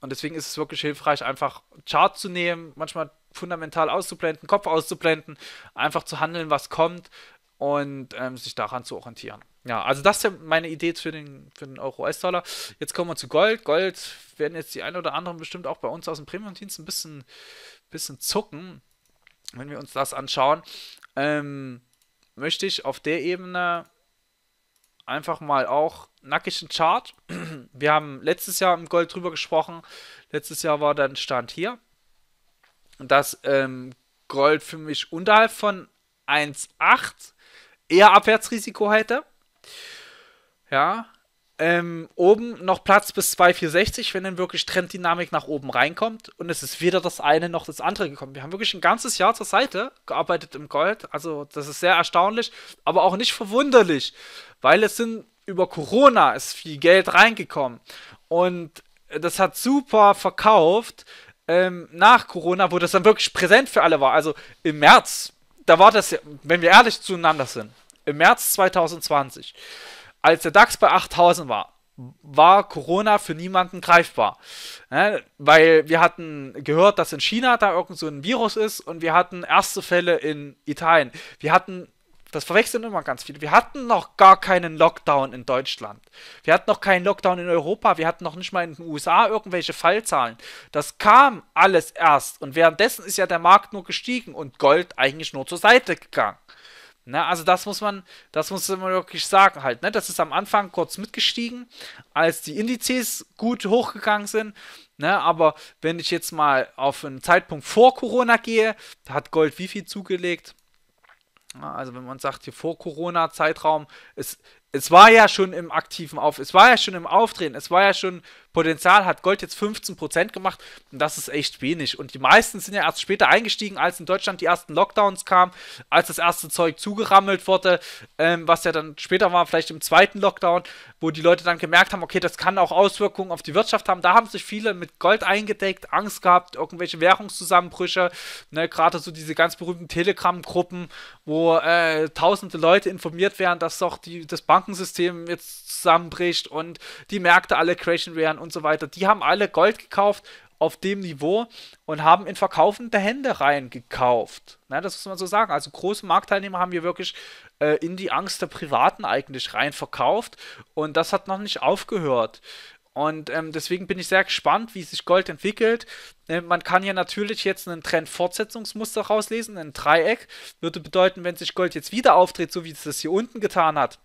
Und deswegen ist es wirklich hilfreich, einfach Chart zu nehmen, manchmal fundamental auszublenden, Kopf auszublenden, einfach zu handeln, was kommt, und ähm, sich daran zu orientieren. Ja, also das ist ja meine Idee für den, für den Euro-US-Dollar. Jetzt kommen wir zu Gold. Gold werden jetzt die ein oder anderen bestimmt auch bei uns aus dem Premium-Dienst ein bisschen, bisschen zucken, wenn wir uns das anschauen. Ähm, möchte ich auf der Ebene einfach mal auch nackigen Chart. Wir haben letztes Jahr im Gold drüber gesprochen. Letztes Jahr war dann Stand hier. Und das ähm, Gold für mich unterhalb von 1,8 eher Abwärtsrisiko hätte. Ja. Ähm, oben noch Platz bis 2460, wenn dann wirklich Trenddynamik nach oben reinkommt. Und es ist weder das eine noch das andere gekommen. Wir haben wirklich ein ganzes Jahr zur Seite gearbeitet im Gold. Also das ist sehr erstaunlich, aber auch nicht verwunderlich, weil es sind über Corona ist viel Geld reingekommen. Und das hat super verkauft ähm, nach Corona, wo das dann wirklich präsent für alle war. Also im März da war das, wenn wir ehrlich zueinander sind, im März 2020, als der DAX bei 8000 war, war Corona für niemanden greifbar. Ne? Weil wir hatten gehört, dass in China da irgend so ein Virus ist und wir hatten erste Fälle in Italien. Wir hatten das verwechseln immer ganz viele. Wir hatten noch gar keinen Lockdown in Deutschland. Wir hatten noch keinen Lockdown in Europa. Wir hatten noch nicht mal in den USA irgendwelche Fallzahlen. Das kam alles erst. Und währenddessen ist ja der Markt nur gestiegen und Gold eigentlich nur zur Seite gegangen. Na, ne, also das muss man, das muss man wirklich sagen halt. Ne? Das ist am Anfang kurz mitgestiegen, als die Indizes gut hochgegangen sind. Ne? Aber wenn ich jetzt mal auf einen Zeitpunkt vor Corona gehe, da hat Gold wie viel zugelegt? Ne? Also wenn man sagt, hier vor Corona-Zeitraum, es es war ja schon im aktiven Auf, es war ja schon im Aufdrehen, es war ja schon Potenzial, hat Gold jetzt 15% gemacht und das ist echt wenig. Und die meisten sind ja erst später eingestiegen, als in Deutschland die ersten Lockdowns kamen, als das erste Zeug zugerammelt wurde, ähm, was ja dann später war, vielleicht im zweiten Lockdown, wo die Leute dann gemerkt haben, okay, das kann auch Auswirkungen auf die Wirtschaft haben. Da haben sich viele mit Gold eingedeckt, Angst gehabt, irgendwelche Währungszusammenbrüche, ne, gerade so diese ganz berühmten Telegram-Gruppen, wo äh, tausende Leute informiert werden, dass doch die, das Bank Bankensystem jetzt zusammenbricht und die Märkte alle crashen werden und so weiter. Die haben alle Gold gekauft auf dem Niveau und haben in verkaufende Hände reingekauft. Na, das muss man so sagen. Also große Marktteilnehmer haben hier wirklich äh, in die Angst der Privaten eigentlich rein verkauft und das hat noch nicht aufgehört. Und ähm, deswegen bin ich sehr gespannt, wie sich Gold entwickelt. Äh, man kann hier natürlich jetzt einen Trendfortsetzungsmuster rauslesen, ein Dreieck. Würde bedeuten, wenn sich Gold jetzt wieder auftritt, so wie es das hier unten getan hat,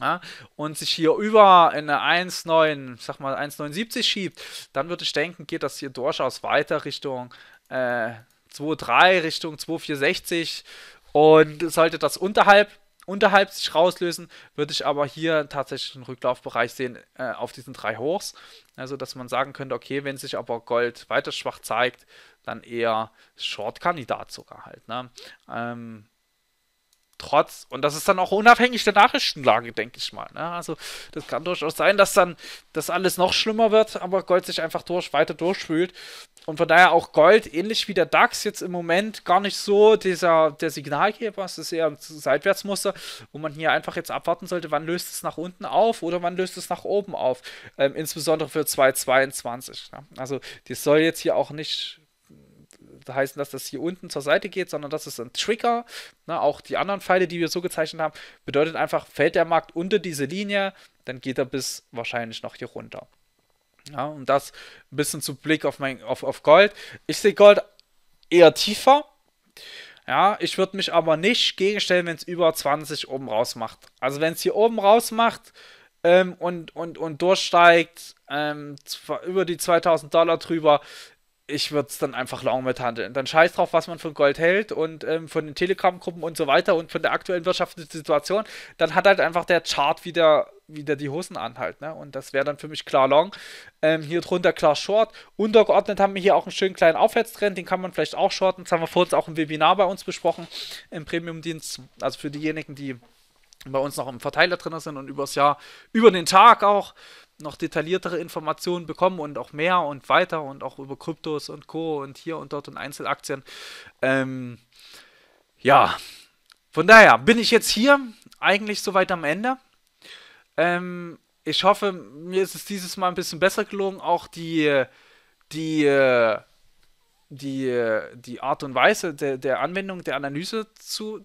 ja, und sich hier über eine 1,9, sag mal 1,79 schiebt, dann würde ich denken, geht das hier durchaus weiter Richtung äh, 2,3, Richtung 2,460 und sollte das unterhalb unterhalb sich rauslösen, würde ich aber hier tatsächlich einen Rücklaufbereich sehen äh, auf diesen drei Hochs. Also, dass man sagen könnte, okay, wenn sich aber Gold weiter schwach zeigt, dann eher Short-Kandidat sogar halt. Ne? Ähm, trotz, und das ist dann auch unabhängig der Nachrichtenlage, denke ich mal. Ne? Also das kann durchaus sein, dass dann das alles noch schlimmer wird, aber Gold sich einfach durch, weiter durchfühlt. Und von daher auch Gold, ähnlich wie der DAX jetzt im Moment, gar nicht so dieser, der Signalgeber, es ist eher ein Seitwärtsmuster, wo man hier einfach jetzt abwarten sollte, wann löst es nach unten auf oder wann löst es nach oben auf, ähm, insbesondere für 2022. Ne? Also das soll jetzt hier auch nicht heißen, dass das hier unten zur Seite geht, sondern das ist ein Trigger. Na, ne, auch die anderen Pfeile, die wir so gezeichnet haben, bedeutet einfach, fällt der Markt unter diese Linie, dann geht er bis wahrscheinlich noch hier runter. Ja, und das ein bisschen zu Blick auf, mein, auf, auf Gold. Ich sehe Gold eher tiefer. Ja, ich würde mich aber nicht gegenstellen, wenn es über 20 oben raus macht. Also wenn es hier oben raus macht ähm, und, und, und durchsteigt ähm, über die 2000 Dollar drüber, ich würde es dann einfach lang mithandeln. Dann scheiß drauf, was man von Gold hält und ähm, von den Telegram-Gruppen und so weiter und von der aktuellen wirtschaftlichen Situation. Dann hat halt einfach der Chart wieder, wieder die Hosen an halt. Ne? Und das wäre dann für mich klar long. Ähm, hier drunter klar short. Untergeordnet haben wir hier auch einen schönen kleinen Aufwärtstrend. Den kann man vielleicht auch shorten. Das haben wir vor uns auch im Webinar bei uns besprochen. Im Premium-Dienst. Also für diejenigen, die bei uns noch im Verteiler drin sind und übers Jahr, über den Tag auch noch detailliertere Informationen bekommen und auch mehr und weiter und auch über Kryptos und Co. und hier und dort und Einzelaktien. Ähm, ja, von daher bin ich jetzt hier eigentlich soweit am Ende. Ähm, ich hoffe, mir ist es dieses Mal ein bisschen besser gelungen, auch die, die, die, die Art und Weise der, der Anwendung, der Analyse zu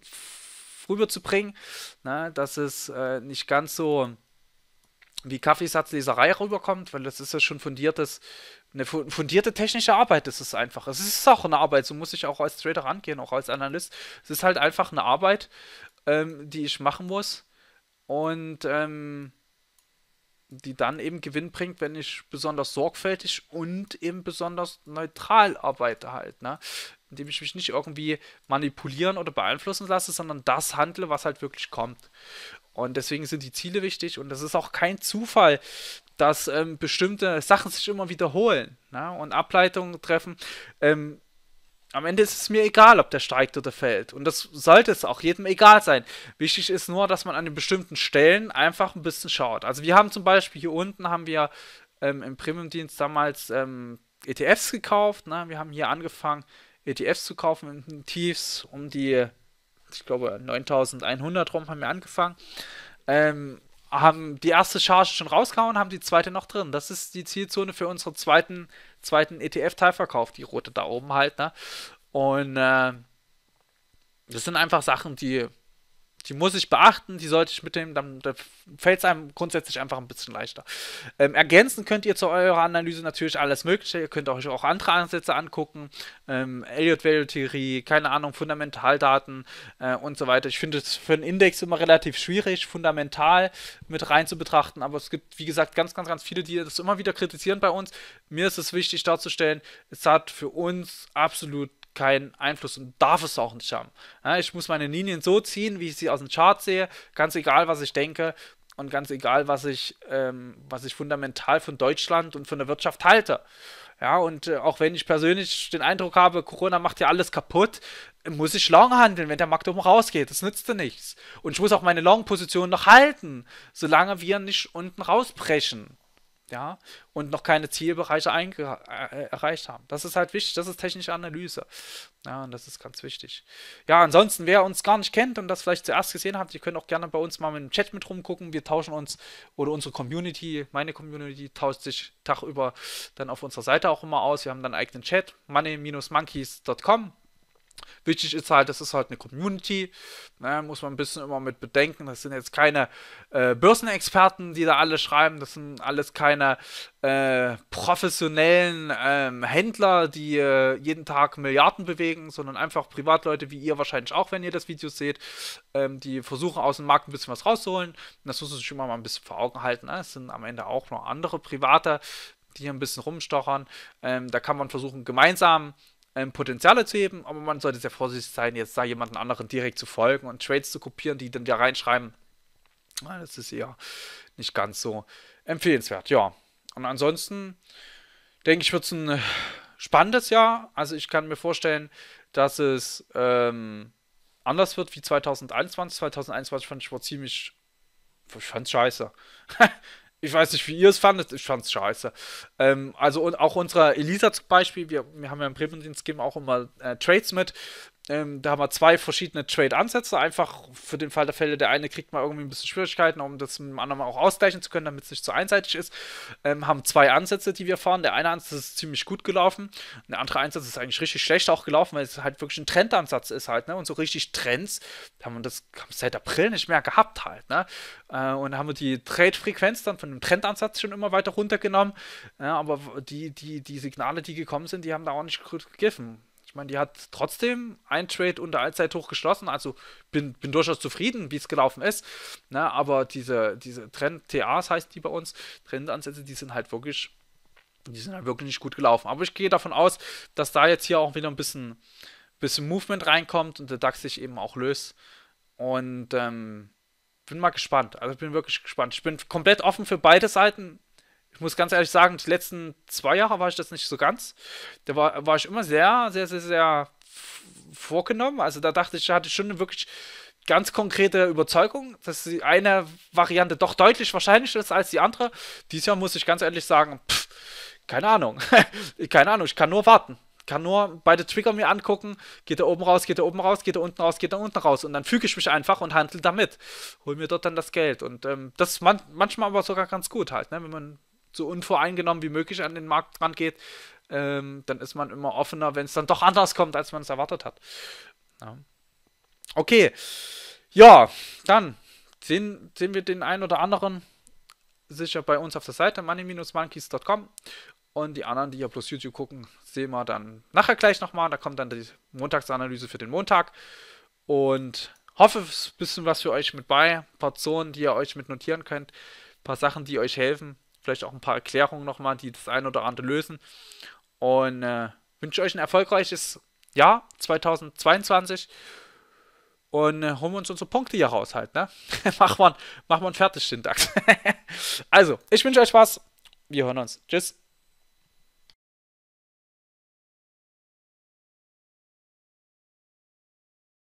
rüberzubringen, ne, dass es äh, nicht ganz so wie Kaffeesatzleserei rüberkommt, weil das ist ja schon fundiertes, eine fundierte technische Arbeit ist es einfach. Es ist auch eine Arbeit, so muss ich auch als Trader rangehen, auch als Analyst. Es ist halt einfach eine Arbeit, ähm, die ich machen muss und ähm, die dann eben Gewinn bringt, wenn ich besonders sorgfältig und eben besonders neutral arbeite halt. Ne? indem ich mich nicht irgendwie manipulieren oder beeinflussen lasse, sondern das handle, was halt wirklich kommt. Und deswegen sind die Ziele wichtig und das ist auch kein Zufall, dass ähm, bestimmte Sachen sich immer wiederholen na? Ne? und Ableitungen treffen. Ähm, am Ende ist es mir egal, ob der steigt oder fällt. Und das sollte es auch jedem egal sein. Wichtig ist nur, dass man an den bestimmten Stellen einfach ein bisschen schaut. Also wir haben zum Beispiel hier unten haben wir ähm, im Premium-Dienst damals ähm, ETFs gekauft. Ne? Wir haben hier angefangen ETFs zu kaufen in Tiefs um die, ich glaube, 9100 rum haben wir angefangen. Ähm, haben die erste Charge schon rausgehauen, haben die zweite noch drin. Das ist die Zielzone für unseren zweiten, zweiten ETF-Teilverkauf, die rote da oben halt. Ne? Und äh, das sind einfach Sachen, die die muss ich beachten, die sollte ich mitnehmen, dann, dann fällt es einem grundsätzlich einfach ein bisschen leichter. Ähm, ergänzen könnt ihr zu eurer Analyse natürlich alles Mögliche. Ihr könnt euch auch andere Ansätze angucken, ähm, Elliott-Value-Theorie, keine Ahnung, Fundamentaldaten äh, und so weiter. Ich finde es für einen Index immer relativ schwierig, fundamental mit rein zu betrachten, aber es gibt, wie gesagt, ganz, ganz, ganz viele, die das immer wieder kritisieren bei uns. Mir ist es wichtig darzustellen, es hat für uns absolut keinen Einfluss und darf es auch nicht haben. Ja, ich muss meine Linien so ziehen, wie ich sie aus dem Chart sehe, ganz egal, was ich denke und ganz egal, was ich, ähm, was ich fundamental von Deutschland und von der Wirtschaft halte. Ja, und äh, auch wenn ich persönlich den Eindruck habe, Corona macht ja alles kaputt, muss ich long handeln, wenn der Markt um rausgeht. Das nützt dir nichts. Und ich muss auch meine Long-Position noch halten, solange wir nicht unten rausbrechen ja, und noch keine Zielbereiche äh, äh, erreicht haben. Das ist halt wichtig, das ist technische Analyse. Ja, und das ist ganz wichtig. Ja, ansonsten, wer uns gar nicht kennt und das vielleicht zuerst gesehen habt, ihr könnt auch gerne bei uns mal im Chat mit rumgucken. Wir tauschen uns oder unsere Community, meine Community tauscht sich tagüber dann auf unserer Seite auch immer aus. Wir haben dann einen eigenen Chat, money-monkeys.com Wichtig ist halt, das ist halt eine Community, ne, muss man ein bisschen immer mit bedenken. Das sind jetzt keine äh, Börsenexperten, die da alle schreiben, das sind alles keine äh, professionellen ähm, Händler, die äh, jeden Tag Milliarden bewegen, sondern einfach Privatleute wie ihr wahrscheinlich auch, wenn ihr das Video seht, ähm, die versuchen aus dem Markt ein bisschen was rauszuholen. Und das muss man sich immer mal ein bisschen vor Augen halten. Ne. Es ne? sind am Ende auch noch andere Private, die hier ein bisschen rumstochern. Ähm, da kann man versuchen, gemeinsam ähm, Potenziale zu heben, aber man sollte sehr vorsichtig sein, jetzt da jemanden anderen direkt zu folgen und Trades zu kopieren, die dann da reinschreiben. Ah, das ist eher nicht ganz so empfehlenswert, ja. Und ansonsten denke ich, wird es ein äh, spannendes Jahr. Also ich kann mir vorstellen, dass es ähm, anders wird wie 2021. 2021 fand ich war ziemlich ich fand's scheiße. ich weiß nicht, wie ihr es fandet, ich fand es scheiße. Ähm, also und auch unsere Elisa zum Beispiel, wir, wir haben ja im bremen dienst auch immer äh, Trades mit ähm, da haben wir zwei verschiedene Trade-Ansätze, einfach für den Fall der Fälle. Der eine kriegt mal irgendwie ein bisschen Schwierigkeiten, um das mit dem anderen mal auch ausgleichen zu können, damit es nicht zu einseitig ist. Ähm, haben zwei Ansätze, die wir fahren. Der eine Ansatz ist ziemlich gut gelaufen, der andere Ansatz ist eigentlich richtig schlecht auch gelaufen, weil es halt wirklich ein Trendansatz ist halt. Ne? Und so richtig Trends haben wir das haben seit April nicht mehr gehabt halt. Ne? Äh, und haben wir die Trade-Frequenz dann von dem Trendansatz schon immer weiter runtergenommen. Ja, aber die, die, die Signale, die gekommen sind, die haben da auch nicht gut gegriffen. Ich meine, die hat trotzdem ein Trade unter Allzeithoch geschlossen. Also bin, bin durchaus zufrieden, wie es gelaufen ist. Na, aber diese, diese Trend-TAs heißt die bei uns, Trendansätze, die sind halt wirklich, die sind halt wirklich nicht gut gelaufen. Aber ich gehe davon aus, dass da jetzt hier auch wieder ein bisschen, bisschen Movement reinkommt und der DAX sich eben auch löst. Und ähm, bin mal gespannt. Also bin wirklich gespannt. Ich bin komplett offen für beide Seiten ich muss ganz ehrlich sagen, die letzten zwei Jahre war ich das nicht so ganz. Da war, war ich immer sehr, sehr, sehr, sehr vorgenommen. Also da dachte ich, hatte ich schon wirklich ganz konkrete Überzeugung, dass die eine Variante doch deutlich wahrscheinlicher ist als die andere. Dieses Jahr muss ich ganz ehrlich sagen, pff, keine Ahnung. keine Ahnung, ich kann nur warten. Kann nur beide Trigger mir angucken, geht da oben raus, geht da oben raus, geht da unten raus, geht da unten raus. Und dann füge ich mich einfach und handle damit. Hol mir dort dann das Geld. Und ähm, das ist man manchmal aber sogar ganz gut halt, ne? wenn man so unvoreingenommen wie möglich an den Markt rangeht, ähm, dann ist man immer offener, wenn es dann doch anders kommt, als man es erwartet hat. Ja. Okay. Ja, dann sehen, sehen wir den einen oder anderen sicher bei uns auf der Seite money-monkeys.com und die anderen, die ja plus YouTube gucken, sehen wir dann nachher gleich nochmal. Da kommt dann die Montagsanalyse für den Montag und hoffe, es ist ein bisschen was für euch mit bei. Ein paar Zonen, die ihr euch mit notieren könnt, ein paar Sachen, die euch helfen vielleicht auch ein paar Erklärungen nochmal, die das ein oder andere lösen. Und äh, wünsche euch ein erfolgreiches Jahr 2022 und äh, holen wir uns unsere Punkte hier raus halt, ne? mach man, mach man fertig, Syntax. also, ich wünsche euch was. Wir hören uns. Tschüss.